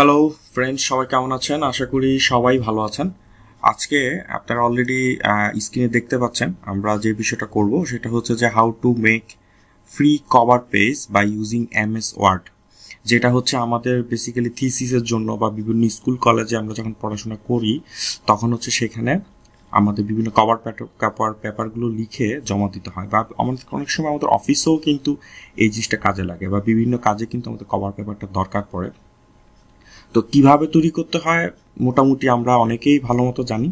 hello friends সবাই কেমন আছেন আশা করি সবাই ভালো আছেন আজকে আপনারা অলরেডি স্ক্রিনে দেখতে পাচ্ছেন আমরা যে বিষয়টা করব সেটা হচ্ছে যে how to make free cover page by using M S Word যেটা হচ্ছে আমাদের বেসিক্যালি থিসিসের জন্য বা বিভিন্ন স্কুল কলেজে আমরা যখন পড়াশোনা করি তখন হচ্ছে সেখানে আমাদের বিভিন্ন কভার কাপার পেপারগুলো লিখে জমা দিতে হয় বা অনেক সময় আমাদের অফিসেও কিন্তু এই জিনিসটা কাজে লাগে বা বিভিন্ন কাজে কিন্তু আমাদের কভার পেপারটা দরকার পড়ে তো কিভাবে তৈরি করতে হয় মোটামুটি আমরা অনেকেই ভালো মতো জানি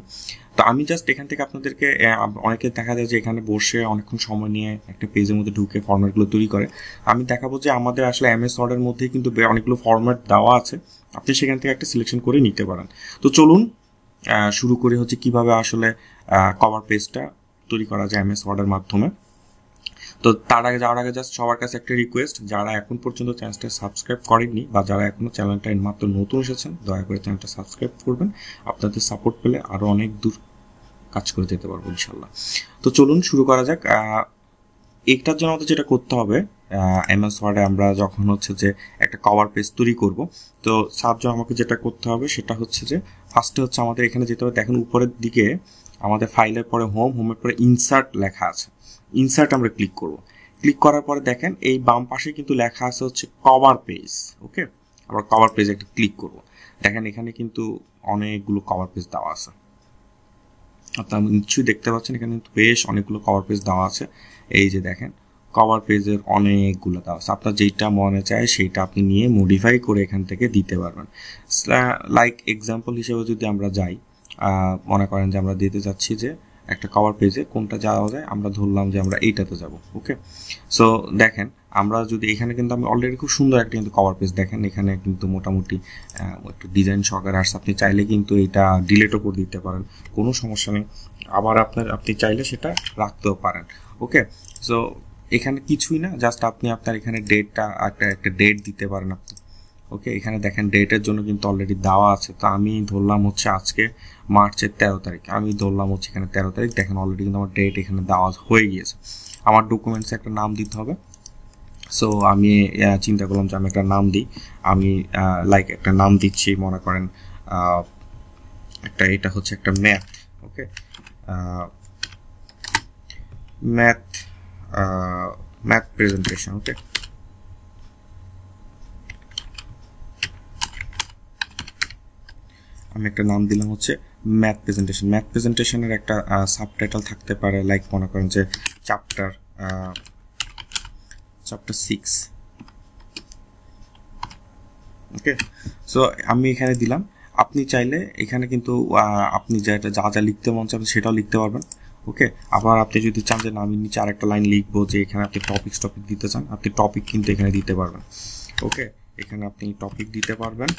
তো আমি জাস্ট এখান থেকে আপনাদেরকে অনেকে দেখা যায় যে এখানে বসে অনেকক্ষণ সময় নিয়ে একটা পেজের মধ্যে ঢুকে ফর্ম্যাটগুলো তৈরি করে আমি দেখাবো যে আমাদের আসলে এম এস ওয়ার্ডের মধ্যে কিন্তু অনেকগুলো ফর্ম্যাট দেওয়া আছে আপনি সেখান থেকে একটা সিলেকশন করে নিতে পারেন তো চলুন শুরু করে হচ্ছে কিভাবে আসলে কভার পেজটা তৈরি করা যায় এম এস ওয়ার্ডের মাধ্যমে তো তার আগে যাওয়ার আগে জাস্ট সবার কাছে একটা রিকোয়েস্ট যারা এখন পর্যন্ত চ্যানেলটা সাবস্ক্রাইব করেননি বা যারা এখনো চ্যানেলটা মাত্র নতুন এসেছেন দয়া করে চ্যানেলটা সাবস্ক্রাইব করবেন আপনাদের সাপোর্ট পেলে আরও অনেক দূর কাজ করে যেতে পারবো ইনশাল্লাহ তো চলুন শুরু করা যাক এটার জন্য আমাদের যেটা করতে হবে এমএস ওয়ার্ডে আমরা যখন হচ্ছে যে একটা কভার পেজ তৈরি করব তো সাহায্য আমাকে যেটা করতে হবে সেটা হচ্ছে যে ফার্স্টে হচ্ছে আমাদের এখানে যেতে হবে দেখেন উপরের দিকে আমাদের ফাইলের পরে হোম হোমের পরে ইনসার্ট লেখা আছে ইনসার্ট আমরা ক্লিক করব ক্লিক করার পরে দেখেন এই বাম পাশে কিন্তু লেখা আছে হচ্ছে কভার পেজ ওকে আমরা কভার পেজে একটা ক্লিক করব দেখেন এখানে কিন্তু অনেকগুলো কভার পেজ দেওয়া আছে আপনারা নিশ্চয়ই দেখতে পাচ্ছেন এখানে কিন্তু বেশ অনেকগুলো কভার পেজ দেওয়া আছে এই যে দেখেন কভার পেজের অনেকগুলো দেওয়া আছে আপনার যেটা মনে চায় সেইটা আপনি নিয়ে মডিফাই করে এখান থেকে দিতে পারবেন লাইক এক্সাম্পল হিসেবে যদি আমরা যাই মনে করেন যে আমরা দিতে যাচ্ছি যে একটা কভার পেজে কোনটা যাওয়া যায় আমরা ধরলাম যে আমরা এইটাতে যাব ওকে সো দেখেন আমরা যদি এখানে কিন্তু আমি অলরেডি খুব সুন্দর একটা কিন্তু কভার পেজ দেখেন এখানে কিন্তু মোটামুটি একটু ডিজাইন সহকারে আসছে আপনি চাইলে কিন্তু এটা ডিলেটও করে দিতে পারেন কোনো সমস্যা নেই আবার আপনার আপনি চাইলে সেটা রাখতেও পারেন ওকে সো এখানে কিছুই না জাস্ট আপনি আপনার এখানে ডেটটা একটা একটা ডেট দিতে পারেন আপনি ওকে এখানে দেখেন ডেটের জন্য কিন্তু অলরেডি দেওয়া আছে তো আমি ধরলাম হচ্ছে আজকে মার্চের তেরো তারিখ আমি ধরলাম হচ্ছে এখানে তেরো তারিখ দেখেন অলরেডি কিন্তু আমার ডেট এখানে দেওয়া হয়ে গিয়েছে আমার ডকুমেন্টসে একটা নাম দিতে হবে সো আমি চিন্তা করলাম যে আমি একটা নাম দিই আমি লাইক একটা নাম দিচ্ছি মনে করেন একটা এটা হচ্ছে একটা math okay math math presentation okay আমি একটা নাম দিলাম হচ্ছে ম্যাথ প্রেজেন্টেশন ম্যাথ প্রেজেন্টেশনের একটা সাবটাইটেল থাকতে পারে লাইক মনে করেন যে chapter chapter six okay so আমি এখানে দিলাম আপনি চাইলে এখানে কিন্তু আপনি যেটা যা যা লিখতে মন চান সেটাও লিখতে পারবেন ওকে আবার আপনি যদি চান যে আমি নিচে আরেকটা লাইন লিখবো যে এখানে আপনি টপিক টপিক দিতে চান আপনি টপিক কিন্তু এখানে দিতে পারবেন ওকে এখানে আপনি টপিক দিতে পারবেন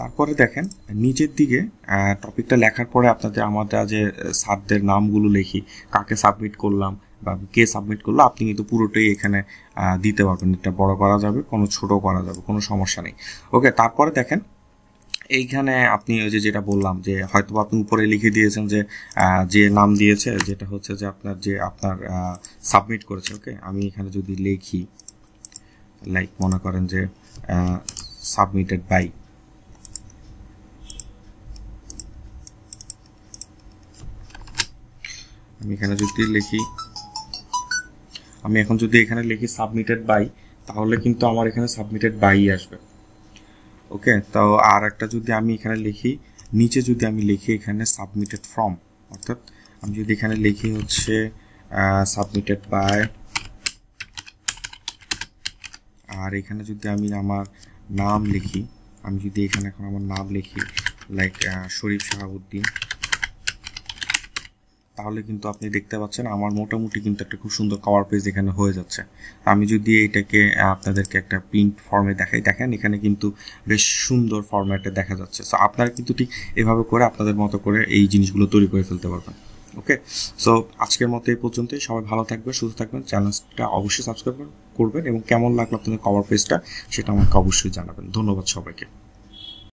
তারপরে দেখেন নিচের দিকে টপিকটা লেখার পরে আপনাদের আমাদের যে সাবদের নামগুলো লিখি কাকে সাবমিট করলাম বা কে সাবমিট করলো আপনি কিন্তু পুরোটাই এখানে দিতে পারবেন এটা বড় করা যাবে কোনো ছোট করা যাবে কোনো সমস্যা নেই ওকে তারপরে দেখেন এইখানে আপনি ওই যে যেটা বললাম যে হয়তো আপনি উপরে লিখে দিয়েছেন যে যে নাম দিয়েছে যেটা হচ্ছে যে আপনার যে আপনার সাবমিট করেছে ওকে আমি এখানে যদি লিখি লাইক মনে করেন যে সাবমিটেড বাই আমি এখানে যদি লিখি আমি এখন যদি এখানে লিখি সাবমিটেড বাই তাহলে কিন্তু আমার এখানে সাবমিটেড বাই আসবে ওকে তো আর একটা যদি আমি এখানে লিখি নিচে যদি আমি লিখি এখানে সাবমিটেড ফ্রম অর্থাৎ আমি যদি এখানে লিখি হচ্ছে সাবমিটেড বাই আর এখানে যদি আমি আমার নাম লিখি আমি যদি এখানে এখন আমার নাম লিখি লাইক শরীফ শাহাবুদ্দিন তাহলে কিন্তু আপনি দেখতে পাচ্ছেন আমার মোটামুটি কিন্তু একটা খুব সুন্দর কভার পেজ এখানে হয়ে যাচ্ছে আমি যদি এটাকে আপনাদেরকে একটা প্রিন্ট ফর্মে দেখাই দেখেন এখানে কিন্তু বেশ সুন্দর ফর্ম্যাটে দেখা যাচ্ছে সো আপনারা কিন্তু ঠিক এভাবে করে আপনাদের মতো করে এই জিনিসগুলো তৈরি করে ফেলতে পারবেন ওকে সো আজকের মতো এই পর্যন্তই সবাই ভালো থাকবেন সুস্থ থাকবেন চ্যানেলটা অবশ্যই সাবস্ক্রাইব করবেন এবং কেমন লাগলো আপনাদের কভার পেজটা সেটা আমাকে অবশ্যই জানাবেন ধন্যবাদ সবাইকে